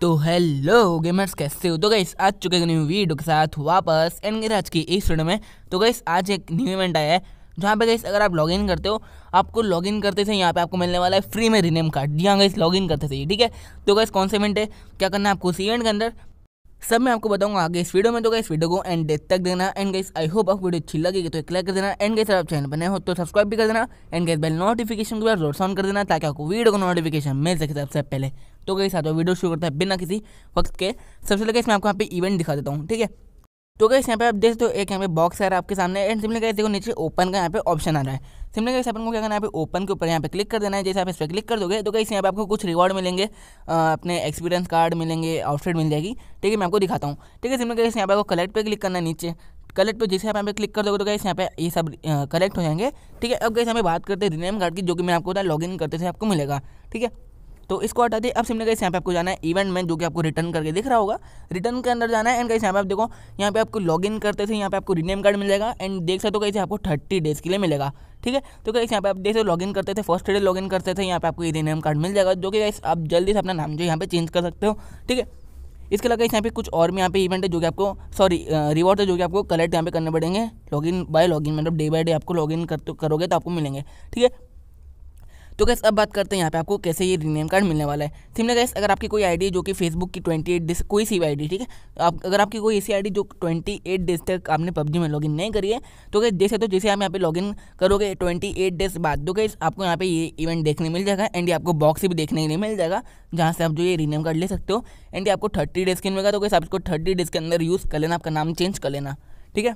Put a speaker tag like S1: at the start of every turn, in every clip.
S1: तो hello gamers कैसे हो तो गई आज चुके न्यू वीडियो के साथ वापस एंड आज की इस वीडियो में तो गई आज एक न्यू इवेंट आया है जहाँ पे गई अगर आप लॉगिन करते हो आपको लॉगिन करते से यहाँ पे आपको मिलने वाला है फ्री में रिनेम कार्ड जी हाँ गई लॉगिन करते से ठीक है तो गई कौन से इवेंट है क्या करना है आपको उस इवेंट के अंदर सब मैं आपको बताऊंगा आगे इस वीडियो में तो इस वीडियो को एंड डेथ तक देना एंड गाइस आई होप आप वीडियो अच्छी लगेगी तो एक लाइक कर देना एंड गाइस आप चैनल पर हो तो सब्सक्राइब भी कर देना एंड गाइस बेल नोटिफिकेशन के बाद जोर ऑन कर देना ताकि आपको वीडियो को नोटिफिकेशन मिल सके सबसे पहले तो गाइस आप वीडियो शुरू करता है बिना किसी वक्त के सबसे पहले गाइस मैं आपको यहाँ पे इवेंट दिखा देता हूँ ठीक है तो गैस यहाँ पे आप देख दो एक यहाँ पे बॉक्स आ रहा है आपके सामने एंड सिमले गैस देखो नीचे ओपन का यहाँ पे ऑप्शन आ रहा है सिमले गैस अपन को क्या करना है यहाँ पे ओपन के ऊपर यहाँ पे क्लिक कर देना है जैसे आप इस पर क्लिक कर दोगे तो गैस यहाँ पे आपको कुछ रिवॉर्ड मिलेंगे अपने एक्सपीरियंस कार्ड मिलेंगे आउटफिट मिल जाएगी ठीक है मैं आपको दिखाता हूँ ठीक है सिमले गैस यहाँ पे आपको कलेक्ट पर क्लिक करना है नीचे कलेक्ट पर जैसे आप यहाँ पे क्लिक कर दोगे तो गैस यहाँ पे ये सब कलेक्ट हो जाएंगे ठीक है अब गैस हमें बात करते हैं रिनेम कार्ड की जो कि मैं आपको लॉग इन करते थे आपको मिलेगा ठीक है तो इसको हटा दे अब सिमने कहीं यहाँ पे आपको जाना है इवेंट में जो कि आपको रिटर्न करके दिख रहा होगा रिटर्न के अंदर जाना है एंड कहीं यहाँ पे आप देखो यहाँ पे आपको इन करते थे यहाँ पे आपको रिनेम कार्ड मिलेगा एंड देख सकते हो से आपको थर्टी डेज के लिए मिलेगा ठीक है तो कहीं यहाँ पे आप देख सकते हो करते थे फर्स्ट डे लॉगिन करते थे यहाँ पे आपको ये रिनेम कार्ड मिल जाएगा जो कि आप जल्दी से अपना नाम जो यहाँ पे चेंज कर सकते हो ठीक है इसके अलावा यहाँ पे कुछ और भी यहाँ पे इवेंट है जो कि आपको सॉरी रिवॉर्ड है जो कि आपको कलेक्ट यहाँ पे करने पड़ेंगे लॉगिन बाय लॉगिन मतलब डे बाय डे आपको लॉगिन करते करोगे तो आपको मिलेंगे ठीक है तो गैस अब बात करते हैं यहाँ पे आपको कैसे ये रीनेम कार्ड मिलने वाला है सिमला गैस अगर आपकी कोई आईडी जो कि फेसबुक की ट्वेंटी एट डेज कोई सी आईडी ठीक है तो आप अगर आपकी कोई ऐसी आईडी जो ट्वेंटी एट डेज तक आपने पबजी में लॉगिन नहीं करी है तो गैस जैसे तो जैसे आप यहाँ पे लॉगिन करोगे ट्वेंटी एट डेज बाद तो गैस आपको यहाँ पे ये इवेंट देखने मिल जाएगा एंड आपको बॉक्स भी देखने के लिए मिल जाएगा जहाँ से आप जो ये रीनेम कार्ड ले सकते हो एंड आपको थर्टी डेज के मिलेगा तो गैस आपको थर्टी डेज के अंदर यूज़ कर लेना आपका नाम चेंज कर लेना ठीक है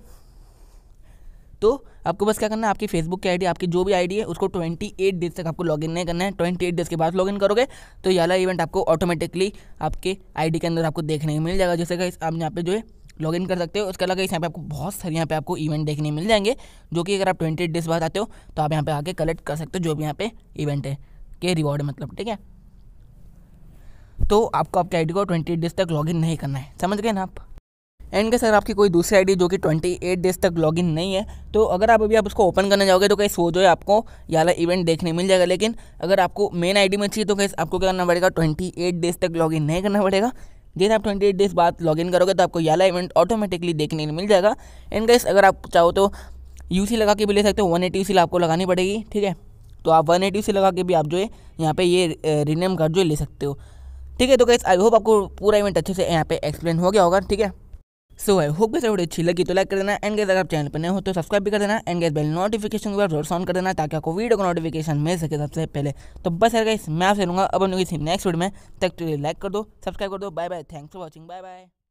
S1: तो आपको बस क्या करना है आपकी फेसबुक की आईडी आपकी जो भी आईडी है उसको 28 डेज तक आपको लॉगिन नहीं करना है 28 डेज के बाद लॉगिन करोगे तो ये वाला इवेंट आपको ऑटोमेटिकली आपके आईडी के अंदर आपको देखने को मिल जाएगा जैसे कि आप यहाँ पे जो है लॉग इन कर सकते हो उसके अलावा यहाँ पे आपको बहुत सारे यहाँ पे आपको इवेंट देखने मिल जाएंगे जो कि अगर आप ट्वेंटी डेज बाद आते हो तो आप यहाँ पे आके कलेक्ट कर सकते हो जो भी यहाँ पे इवेंट है के रिवॉर्ड मतलब ठीक है तो आपको आपकी आईडी को ट्वेंटी डेज तक लॉगिन नहीं करना है समझ गए ना आप एंड गैस अगर आपकी कोई दूसरी आईडी जो कि 28 डेज तक लॉगिन नहीं है तो अगर आप अभी आप उसको ओपन करने जाओगे तो कैसे वो जो है आपको याला इवेंट देखने मिल जाएगा लेकिन अगर आपको मेन आईडी में चाहिए तो कैसे आपको क्या करना पड़ेगा 28 डेज तक लॉगिन नहीं करना पड़ेगा जैसे आप 28 डेज बाद लॉगिन करोगे तो आपको याला इवेंट ऑटोमेटिकली देखने मिल जाएगा एंड गैस अगर आप चाहो तो यू लगा के भी ले सकते हो वन एटी आपको लगानी पड़ेगी ठीक है तो आप वन एटी लगा के भी आप जो है यहाँ पर ये रिनेम कार्ड जो ले सकते हो ठीक है तो गैस आई होप आपको पूरा इवेंट अच्छे से यहाँ पे एक्सप्लेन हो गया होगा ठीक है so I hope guys video अच्छी लगी तो लाइक कर देना एंड गेट अगर आप चैनल पर नए हो तो सब्सक्राइब भी कर देना एंड गेट बेल नोटिफिकेशन को जोर ऑन कर देना ताकि आपको वीडियो का नोटिफिकेशन मिल सके सबसे पहले तो बस यार गैस मैं आपसे लूँगा अब किसी नेक्स्ट वीडियो में तक लाइक कर दो सब्सक्राइब कर दो bye bye thanks for watching bye bye